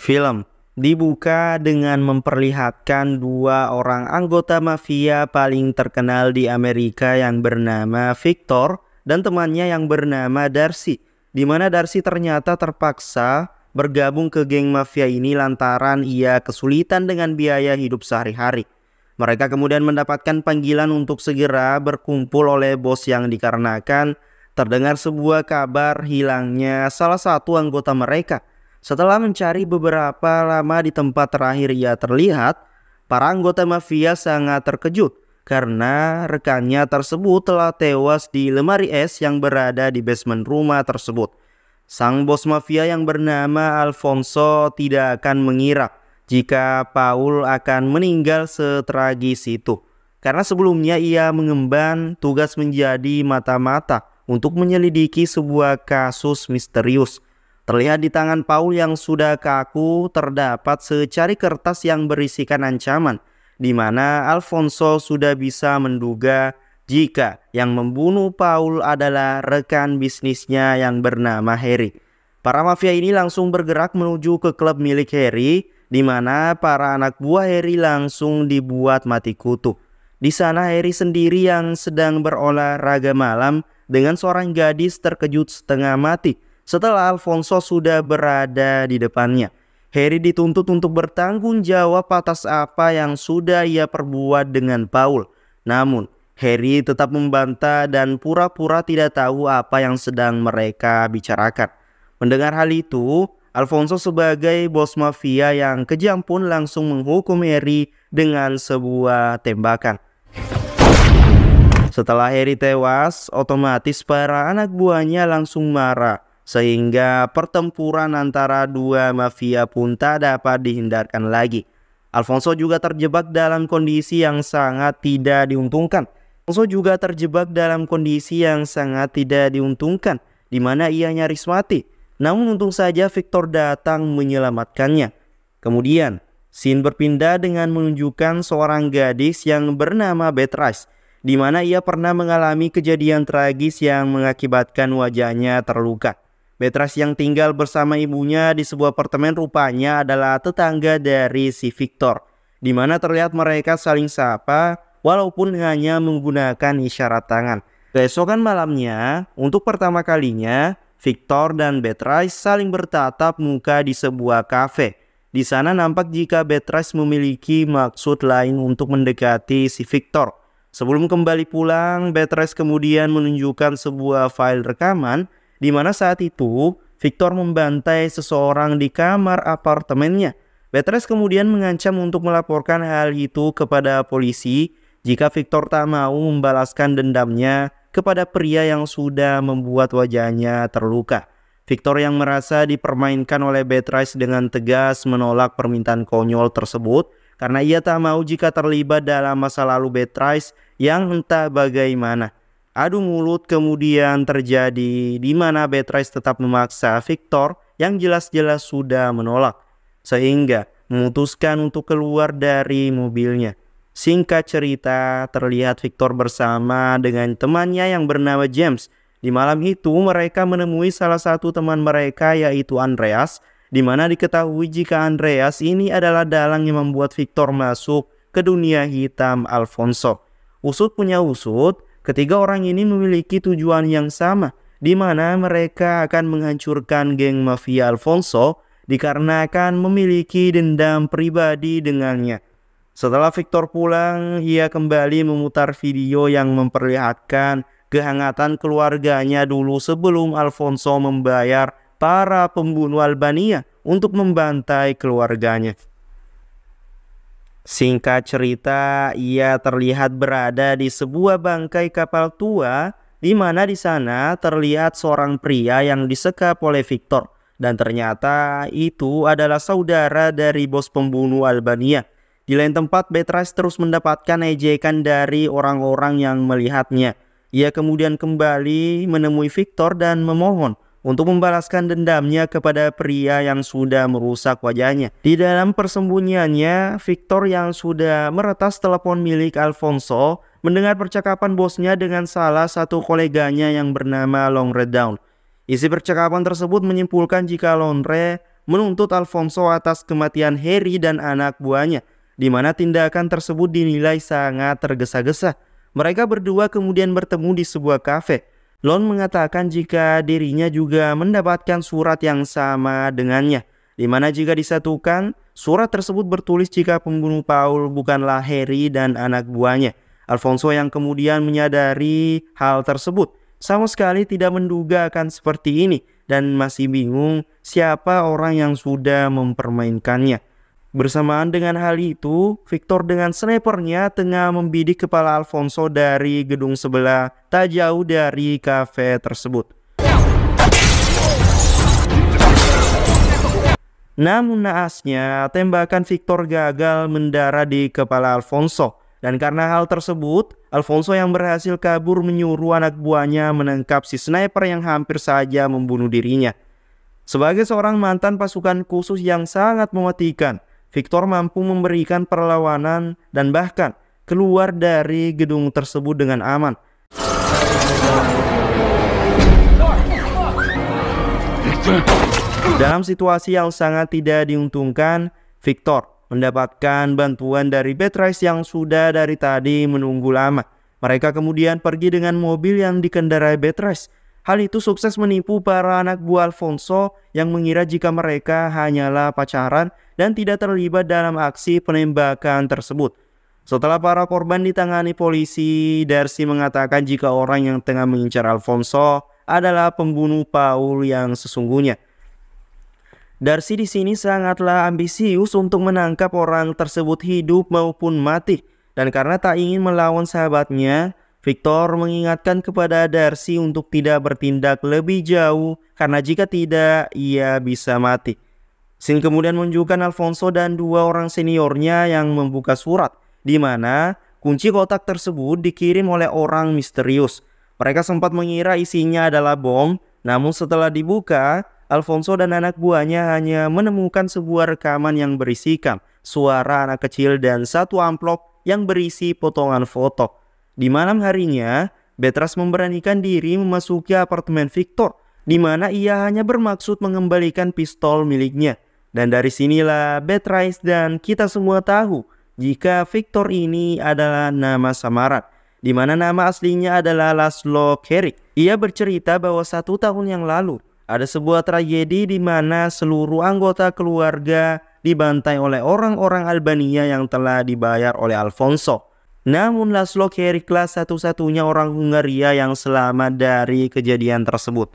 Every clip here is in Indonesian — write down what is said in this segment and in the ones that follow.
Film dibuka dengan memperlihatkan dua orang anggota mafia paling terkenal di Amerika yang bernama Victor dan temannya yang bernama Darcy. Di mana Darcy ternyata terpaksa bergabung ke geng mafia ini lantaran ia kesulitan dengan biaya hidup sehari-hari. Mereka kemudian mendapatkan panggilan untuk segera berkumpul oleh bos yang dikarenakan terdengar sebuah kabar hilangnya salah satu anggota mereka. Setelah mencari beberapa lama di tempat terakhir ia terlihat, para anggota mafia sangat terkejut karena rekannya tersebut telah tewas di lemari es yang berada di basement rumah tersebut. Sang bos mafia yang bernama Alfonso tidak akan mengira jika Paul akan meninggal setragis itu. Karena sebelumnya ia mengemban tugas menjadi mata-mata untuk menyelidiki sebuah kasus misterius Terlihat di tangan Paul yang sudah kaku terdapat secari kertas yang berisikan ancaman, di mana Alfonso sudah bisa menduga jika yang membunuh Paul adalah rekan bisnisnya yang bernama Harry. Para mafia ini langsung bergerak menuju ke klub milik Harry, di mana para anak buah Harry langsung dibuat mati kutu. Di sana Harry sendiri yang sedang berolahraga malam dengan seorang gadis terkejut setengah mati setelah Alfonso sudah berada di depannya, Harry dituntut untuk bertanggung jawab atas apa yang sudah ia perbuat dengan Paul. Namun, Harry tetap membantah dan pura-pura tidak tahu apa yang sedang mereka bicarakan. Mendengar hal itu, Alfonso sebagai bos mafia yang kejam pun langsung menghukum Harry dengan sebuah tembakan. Setelah Harry tewas, otomatis para anak buahnya langsung marah sehingga pertempuran antara dua mafia pun tak dapat dihindarkan lagi. Alfonso juga terjebak dalam kondisi yang sangat tidak diuntungkan. Alfonso juga terjebak dalam kondisi yang sangat tidak diuntungkan, di mana ia nyaris mati. Namun untung saja Victor datang menyelamatkannya. Kemudian, Sin berpindah dengan menunjukkan seorang gadis yang bernama Beatrice, di mana ia pernah mengalami kejadian tragis yang mengakibatkan wajahnya terluka. Betras yang tinggal bersama ibunya di sebuah apartemen rupanya adalah tetangga dari si Victor, di mana terlihat mereka saling sapa walaupun hanya menggunakan isyarat tangan. Keesokan malamnya, untuk pertama kalinya, Victor dan Betras saling bertatap muka di sebuah kafe. Di sana nampak jika Betras memiliki maksud lain untuk mendekati si Victor. Sebelum kembali pulang, Betras kemudian menunjukkan sebuah file rekaman di mana saat itu Victor membantai seseorang di kamar apartemennya. Beatrice kemudian mengancam untuk melaporkan hal itu kepada polisi jika Victor tak mau membalaskan dendamnya kepada pria yang sudah membuat wajahnya terluka. Victor yang merasa dipermainkan oleh Beatrice dengan tegas menolak permintaan konyol tersebut karena ia tak mau jika terlibat dalam masa lalu Beatrice yang entah bagaimana. Adu mulut kemudian terjadi di mana Betres tetap memaksa Victor yang jelas-jelas sudah menolak sehingga memutuskan untuk keluar dari mobilnya. Singkat cerita, terlihat Victor bersama dengan temannya yang bernama James. Di malam itu mereka menemui salah satu teman mereka yaitu Andreas di mana diketahui jika Andreas ini adalah dalang yang membuat Victor masuk ke dunia hitam Alfonso. Usut punya usut, Ketiga orang ini memiliki tujuan yang sama, di mana mereka akan menghancurkan geng mafia Alfonso dikarenakan memiliki dendam pribadi dengannya. Setelah Victor pulang, ia kembali memutar video yang memperlihatkan kehangatan keluarganya dulu sebelum Alfonso membayar para pembunuh Albania untuk membantai keluarganya. Singkat cerita, ia terlihat berada di sebuah bangkai kapal tua di mana di sana terlihat seorang pria yang disekap oleh Victor dan ternyata itu adalah saudara dari bos pembunuh Albania. Di lain tempat, Betras terus mendapatkan ejekan dari orang-orang yang melihatnya. Ia kemudian kembali menemui Victor dan memohon untuk membalaskan dendamnya kepada pria yang sudah merusak wajahnya. Di dalam persembunyiannya, Victor yang sudah meretas telepon milik Alfonso mendengar percakapan bosnya dengan salah satu koleganya yang bernama Long Down. Isi percakapan tersebut menyimpulkan jika Londre menuntut Alfonso atas kematian Harry dan anak buahnya, di mana tindakan tersebut dinilai sangat tergesa-gesa. Mereka berdua kemudian bertemu di sebuah kafe Lon mengatakan jika dirinya juga mendapatkan surat yang sama dengannya, di mana jika disatukan, surat tersebut bertulis jika pembunuh Paul bukanlah Harry dan anak buahnya. Alfonso yang kemudian menyadari hal tersebut sama sekali tidak menduga akan seperti ini dan masih bingung siapa orang yang sudah mempermainkannya. Bersamaan dengan hal itu, Victor dengan snipernya tengah membidik kepala Alfonso dari gedung sebelah tak jauh dari kafe tersebut. Namun naasnya, tembakan Victor gagal mendarat di kepala Alfonso. Dan karena hal tersebut, Alfonso yang berhasil kabur menyuruh anak buahnya menangkap si sniper yang hampir saja membunuh dirinya. Sebagai seorang mantan pasukan khusus yang sangat mematikan, Victor mampu memberikan perlawanan dan bahkan keluar dari gedung tersebut dengan aman. Dalam situasi yang sangat tidak diuntungkan, Victor mendapatkan bantuan dari Beatrice yang sudah dari tadi menunggu lama. Mereka kemudian pergi dengan mobil yang dikendarai Beatrice Hal itu sukses menipu para anak buah Alfonso yang mengira jika mereka hanyalah pacaran dan tidak terlibat dalam aksi penembakan tersebut. Setelah para korban ditangani polisi, Darcy mengatakan jika orang yang tengah mengincar Alfonso adalah pembunuh Paul yang sesungguhnya. Darcy di sini sangatlah ambisius untuk menangkap orang tersebut hidup maupun mati dan karena tak ingin melawan sahabatnya, Victor mengingatkan kepada Darcy untuk tidak bertindak lebih jauh karena jika tidak ia bisa mati. Sin kemudian menunjukkan Alfonso dan dua orang seniornya yang membuka surat di mana kunci kotak tersebut dikirim oleh orang misterius. Mereka sempat mengira isinya adalah bom, namun setelah dibuka, Alfonso dan anak buahnya hanya menemukan sebuah rekaman yang berisikan suara anak kecil dan satu amplop yang berisi potongan foto. Di malam harinya, Betras memberanikan diri memasuki apartemen Victor, di mana ia hanya bermaksud mengembalikan pistol miliknya. Dan dari sinilah Betrais dan kita semua tahu jika Victor ini adalah nama samaran, di mana nama aslinya adalah Laszlo Kerik. Ia bercerita bahwa satu tahun yang lalu, ada sebuah tragedi di mana seluruh anggota keluarga dibantai oleh orang-orang Albania yang telah dibayar oleh Alfonso. Namun Laszlo Keriklah satu-satunya orang Hungaria yang selamat dari kejadian tersebut.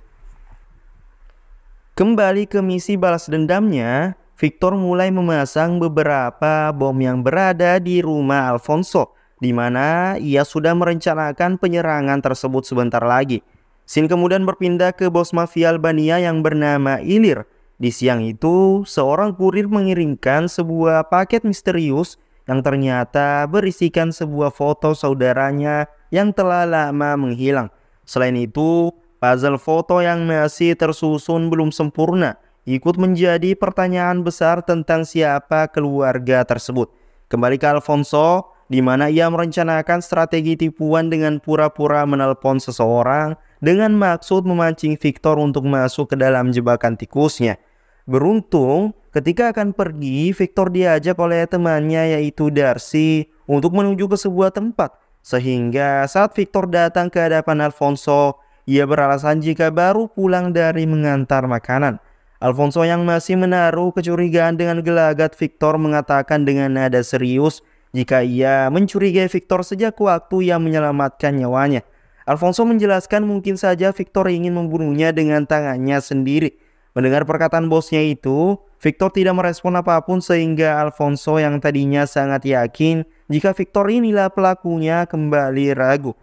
Kembali ke misi balas dendamnya, Victor mulai memasang beberapa bom yang berada di rumah Alfonso, di mana ia sudah merencanakan penyerangan tersebut sebentar lagi. Sin kemudian berpindah ke bos mafia Albania yang bernama Ilir. Di siang itu, seorang kurir mengirimkan sebuah paket misterius yang ternyata berisikan sebuah foto saudaranya yang telah lama menghilang. Selain itu, puzzle foto yang masih tersusun belum sempurna ikut menjadi pertanyaan besar tentang siapa keluarga tersebut. Kembali ke Alfonso, di mana ia merencanakan strategi tipuan dengan pura-pura menelpon seseorang dengan maksud memancing Victor untuk masuk ke dalam jebakan tikusnya. Beruntung, ketika akan pergi, Victor diajak oleh temannya yaitu Darcy untuk menuju ke sebuah tempat. Sehingga saat Victor datang ke hadapan Alfonso, ia beralasan jika baru pulang dari mengantar makanan. Alfonso yang masih menaruh kecurigaan dengan gelagat Victor mengatakan dengan nada serius jika ia mencurigai Victor sejak waktu yang menyelamatkan nyawanya. Alfonso menjelaskan mungkin saja Victor ingin membunuhnya dengan tangannya sendiri. Mendengar perkataan bosnya itu, Victor tidak merespon apapun sehingga Alfonso yang tadinya sangat yakin jika Victor inilah pelakunya kembali ragu.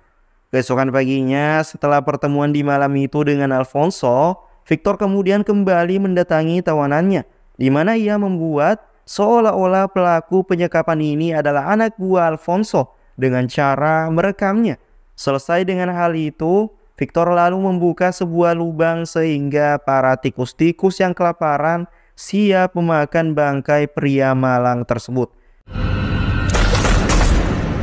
Keesokan paginya setelah pertemuan di malam itu dengan Alfonso, Victor kemudian kembali mendatangi tawanannya di mana ia membuat seolah-olah pelaku penyekapan ini adalah anak buah Alfonso dengan cara merekamnya. Selesai dengan hal itu, Victor lalu membuka sebuah lubang sehingga para tikus-tikus yang kelaparan siap memakan bangkai pria malang tersebut.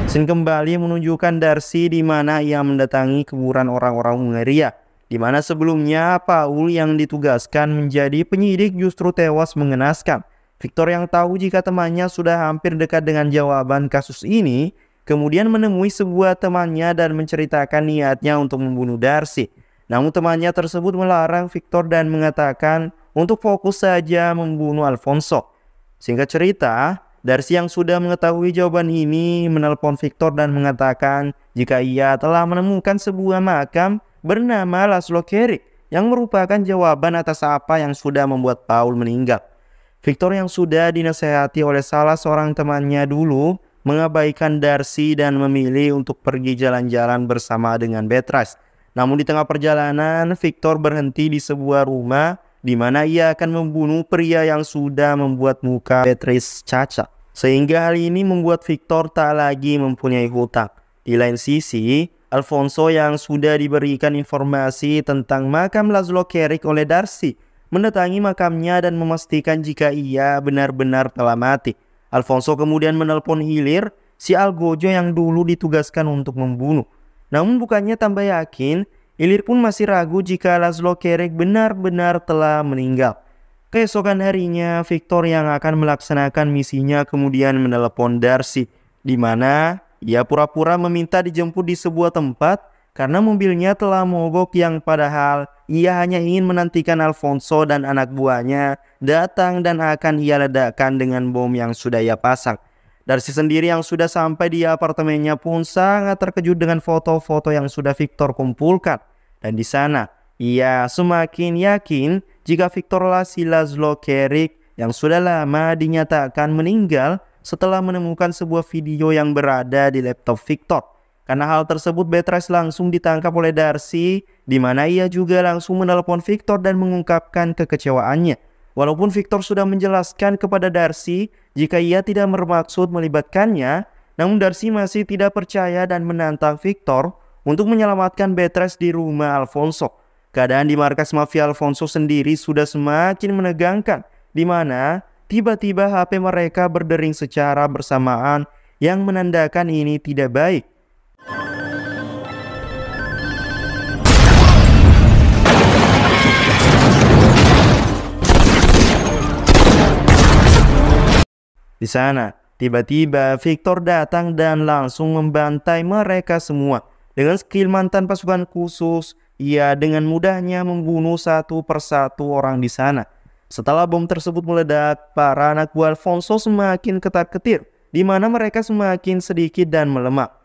Sin kembali menunjukkan Darcy di mana ia mendatangi kuburan orang-orang Hungaria, di mana sebelumnya Paul yang ditugaskan menjadi penyidik justru tewas mengenaskan. Victor yang tahu jika temannya sudah hampir dekat dengan jawaban kasus ini, kemudian menemui sebuah temannya dan menceritakan niatnya untuk membunuh Darcy. Namun temannya tersebut melarang Victor dan mengatakan untuk fokus saja membunuh Alfonso. Singkat cerita, Darcy yang sudah mengetahui jawaban ini menelpon Victor dan mengatakan jika ia telah menemukan sebuah makam bernama Laszlo Kerik yang merupakan jawaban atas apa yang sudah membuat Paul meninggal. Victor yang sudah dinasehati oleh salah seorang temannya dulu mengabaikan Darcy dan memilih untuk pergi jalan-jalan bersama dengan Betras. Namun di tengah perjalanan, Victor berhenti di sebuah rumah di mana ia akan membunuh pria yang sudah membuat muka Betris cacat. Sehingga hal ini membuat Victor tak lagi mempunyai hutang. Di lain sisi, Alfonso yang sudah diberikan informasi tentang makam Lazlo Kerik oleh Darcy mendatangi makamnya dan memastikan jika ia benar-benar telah mati. Alfonso kemudian menelpon hilir si Algojo yang dulu ditugaskan untuk membunuh. Namun bukannya tambah yakin, Ilir pun masih ragu jika Laszlo Kerek benar-benar telah meninggal. Keesokan harinya, Victor yang akan melaksanakan misinya kemudian menelpon Darcy, di mana ia pura-pura meminta dijemput di sebuah tempat karena mobilnya telah mogok yang padahal ia hanya ingin menantikan Alfonso dan anak buahnya datang dan akan ia ledakan dengan bom yang sudah ia pasang. Darcy sendiri yang sudah sampai di apartemennya pun sangat terkejut dengan foto-foto yang sudah Victor kumpulkan. Dan di sana, ia semakin yakin jika Victor Silas Kerik yang sudah lama dinyatakan meninggal setelah menemukan sebuah video yang berada di laptop Victor karena hal tersebut, Betres langsung ditangkap oleh Darcy, di mana ia juga langsung menelepon Victor dan mengungkapkan kekecewaannya. Walaupun Victor sudah menjelaskan kepada Darcy jika ia tidak bermaksud melibatkannya, namun Darcy masih tidak percaya dan menantang Victor untuk menyelamatkan Betres di rumah Alfonso. Keadaan di markas mafia Alfonso sendiri sudah semakin menegangkan, di mana tiba-tiba HP mereka berdering secara bersamaan yang menandakan ini tidak baik. Di sana, tiba-tiba Victor datang dan langsung membantai mereka semua. Dengan skill mantan pasukan khusus, ia dengan mudahnya membunuh satu persatu orang di sana. Setelah bom tersebut meledak, para anak buah Alfonso semakin ketar-ketir, di mana mereka semakin sedikit dan melemah.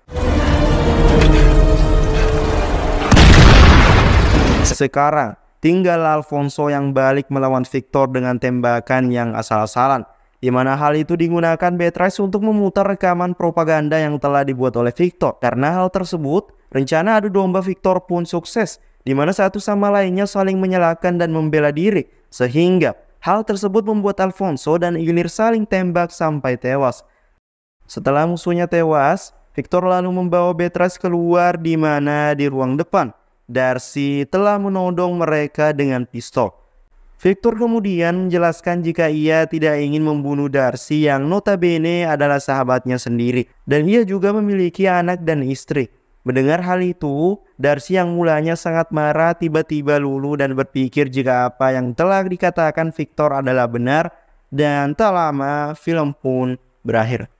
Sekarang tinggal Alfonso yang balik melawan Victor dengan tembakan yang asal-asalan. Di mana hal itu digunakan Betrice untuk memutar rekaman propaganda yang telah dibuat oleh Victor. Karena hal tersebut, rencana adu domba Victor pun sukses, di mana satu sama lainnya saling menyalahkan dan membela diri. Sehingga hal tersebut membuat Alfonso dan Ilir saling tembak sampai tewas. Setelah musuhnya tewas, Victor lalu membawa Betras keluar di mana di ruang depan. Darcy telah menodong mereka dengan pistol. Victor kemudian menjelaskan jika ia tidak ingin membunuh Darcy yang notabene adalah sahabatnya sendiri dan ia juga memiliki anak dan istri. Mendengar hal itu, Darcy yang mulanya sangat marah tiba-tiba lulu dan berpikir jika apa yang telah dikatakan Victor adalah benar dan tak lama film pun berakhir.